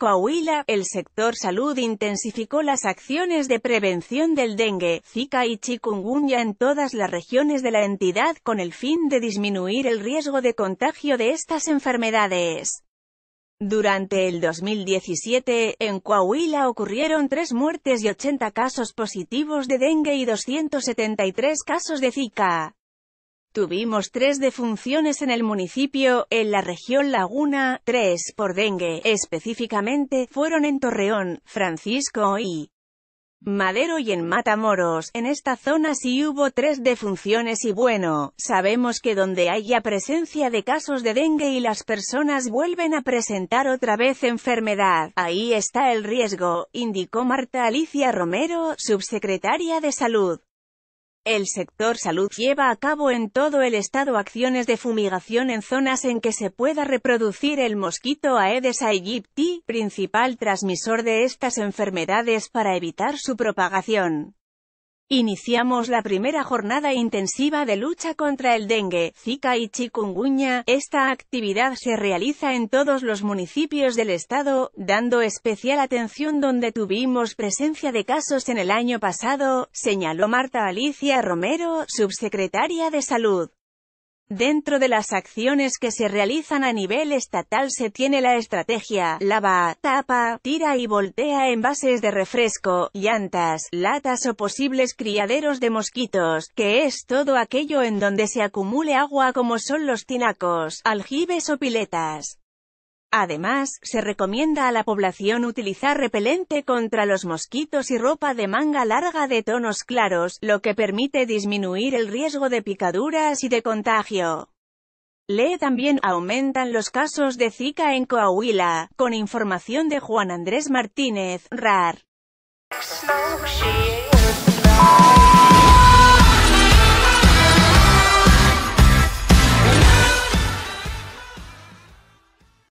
Coahuila, el sector salud intensificó las acciones de prevención del dengue, zika y chikungunya en todas las regiones de la entidad con el fin de disminuir el riesgo de contagio de estas enfermedades. Durante el 2017, en Coahuila ocurrieron tres muertes y 80 casos positivos de dengue y 273 casos de zika. Tuvimos tres defunciones en el municipio, en la región Laguna, tres por dengue, específicamente, fueron en Torreón, Francisco y Madero y en Matamoros, en esta zona sí hubo tres defunciones y bueno, sabemos que donde haya presencia de casos de dengue y las personas vuelven a presentar otra vez enfermedad, ahí está el riesgo, indicó Marta Alicia Romero, subsecretaria de Salud. El sector salud lleva a cabo en todo el estado acciones de fumigación en zonas en que se pueda reproducir el mosquito Aedes aegypti, principal transmisor de estas enfermedades para evitar su propagación. Iniciamos la primera jornada intensiva de lucha contra el dengue, zika y chikungunya. Esta actividad se realiza en todos los municipios del estado, dando especial atención donde tuvimos presencia de casos en el año pasado, señaló Marta Alicia Romero, subsecretaria de Salud. Dentro de las acciones que se realizan a nivel estatal se tiene la estrategia, lava, tapa, tira y voltea envases de refresco, llantas, latas o posibles criaderos de mosquitos, que es todo aquello en donde se acumule agua como son los tinacos, aljibes o piletas. Además, se recomienda a la población utilizar repelente contra los mosquitos y ropa de manga larga de tonos claros, lo que permite disminuir el riesgo de picaduras y de contagio. Lee también aumentan los casos de Zika en Coahuila, con información de Juan Andrés Martínez, RAR.